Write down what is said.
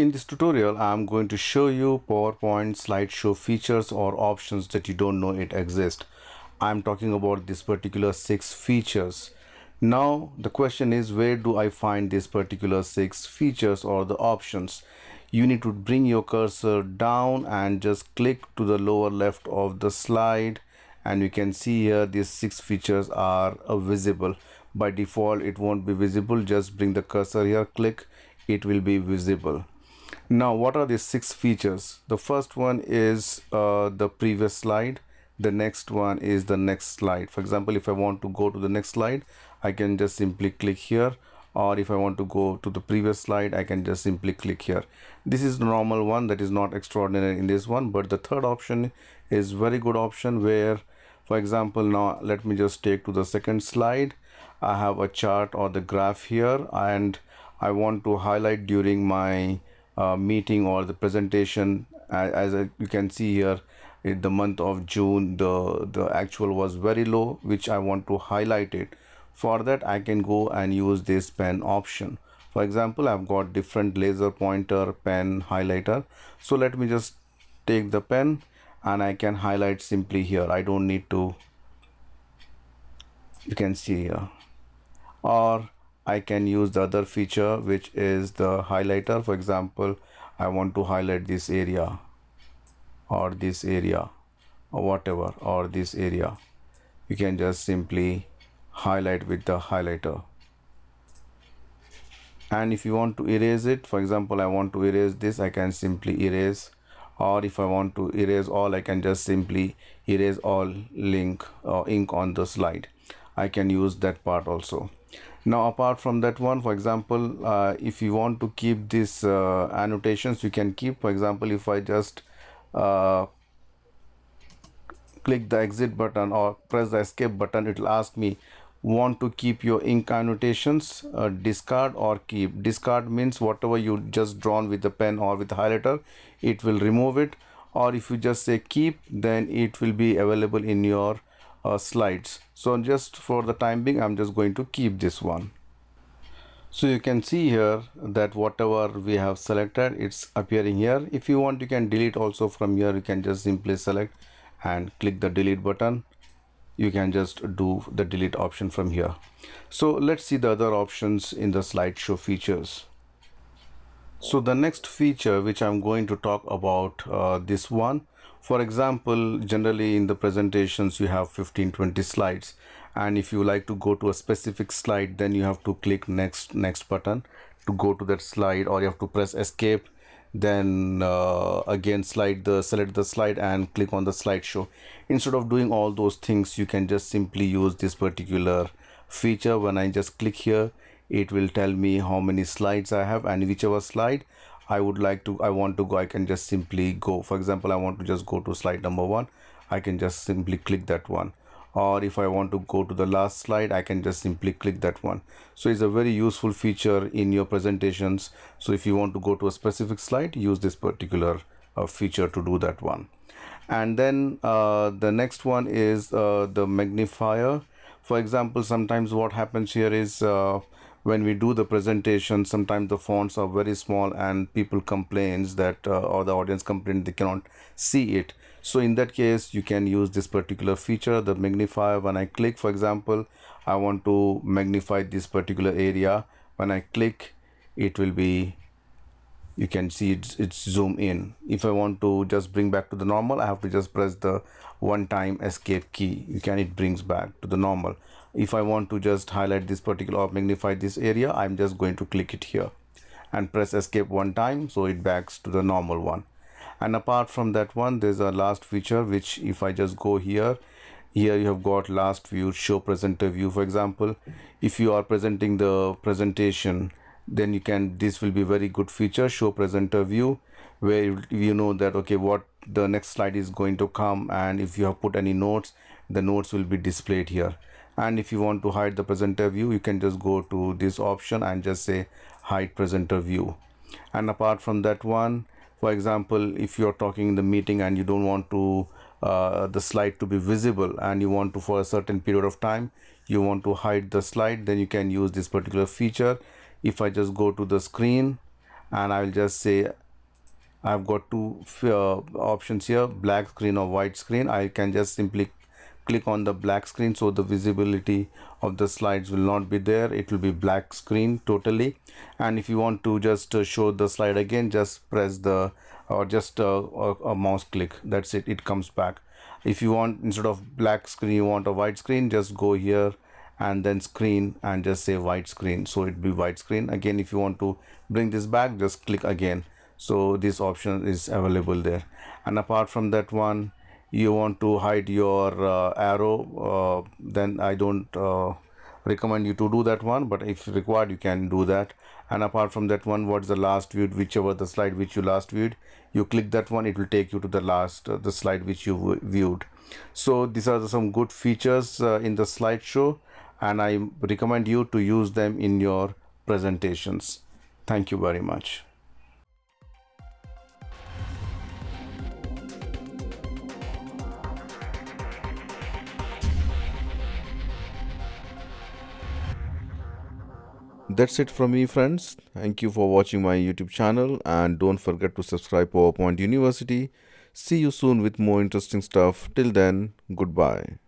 In this tutorial, I'm going to show you PowerPoint slideshow features or options that you don't know it exist. I'm talking about this particular six features. Now, the question is where do I find these particular six features or the options? You need to bring your cursor down and just click to the lower left of the slide and you can see here these six features are uh, visible. By default, it won't be visible. Just bring the cursor here, click, it will be visible now, what are these six features? The first one is uh, the previous slide. The next one is the next slide. For example, if I want to go to the next slide, I can just simply click here. Or if I want to go to the previous slide, I can just simply click here. This is the normal one that is not extraordinary in this one. But the third option is very good option where, for example, now let me just take to the second slide. I have a chart or the graph here and I want to highlight during my uh, meeting or the presentation as, as, you can see here in the month of June the the actual was very low which I want to highlight it for that I can go and use this pen option for example I've got different laser pointer pen highlighter so let me just take the pen and I can highlight simply here I don't need to you can see here or I can use the other feature which is the highlighter for example I want to highlight this area or this area or whatever or this area you can just simply highlight with the highlighter and if you want to erase it for example I want to erase this I can simply erase or if I want to erase all I can just simply erase all link or ink on the slide I can use that part also now apart from that one for example uh, if you want to keep these uh, annotations you can keep for example if I just uh, click the exit button or press the escape button it will ask me want to keep your ink annotations uh, discard or keep discard means whatever you just drawn with the pen or with the highlighter it will remove it or if you just say keep then it will be available in your uh, slides so just for the time being I'm just going to keep this one so you can see here that whatever we have selected it's appearing here if you want you can delete also from here you can just simply select and click the delete button you can just do the delete option from here so let's see the other options in the slideshow features so the next feature which I'm going to talk about uh, this one for example, generally in the presentations you have 15, 20 slides and if you like to go to a specific slide then you have to click next next button to go to that slide or you have to press escape then uh, again slide the select the slide and click on the slideshow instead of doing all those things you can just simply use this particular feature when i just click here it will tell me how many slides i have and whichever slide I would like to I want to go I can just simply go for example I want to just go to slide number one I can just simply click that one or if I want to go to the last slide I can just simply click that one so it's a very useful feature in your presentations so if you want to go to a specific slide use this particular uh, feature to do that one and then uh, the next one is uh, the magnifier for example sometimes what happens here is uh, when we do the presentation sometimes the fonts are very small and people complains that uh, or the audience complain they cannot see it so in that case you can use this particular feature the magnifier when i click for example i want to magnify this particular area when i click it will be you can see it's, it's zoom in if i want to just bring back to the normal i have to just press the one time escape key you can it brings back to the normal if i want to just highlight this particular or magnify this area i'm just going to click it here and press escape one time so it backs to the normal one and apart from that one there's a last feature which if i just go here here you have got last view show presenter view for example if you are presenting the presentation then you can this will be very good feature show presenter view where you know that okay what the next slide is going to come and if you have put any notes the notes will be displayed here and if you want to hide the presenter view you can just go to this option and just say hide presenter view and apart from that one for example if you're talking in the meeting and you don't want to uh, the slide to be visible and you want to for a certain period of time you want to hide the slide then you can use this particular feature if I just go to the screen and I will just say I've got two uh, options here black screen or white screen I can just simply click on the black screen so the visibility of the slides will not be there it will be black screen totally and if you want to just uh, show the slide again just press the uh, or just uh, a, a mouse click that's it it comes back if you want instead of black screen you want a white screen just go here and then screen and just say screen, so it be screen. again if you want to bring this back just click again so this option is available there and apart from that one you want to hide your uh, arrow uh, then I don't uh, recommend you to do that one but if required you can do that and apart from that one what's the last viewed whichever the slide which you last viewed you click that one it will take you to the last uh, the slide which you viewed so these are some good features uh, in the slideshow and I recommend you to use them in your presentations. Thank you very much. That's it from me friends. Thank you for watching my YouTube channel and don't forget to subscribe PowerPoint University. See you soon with more interesting stuff. Till then, goodbye.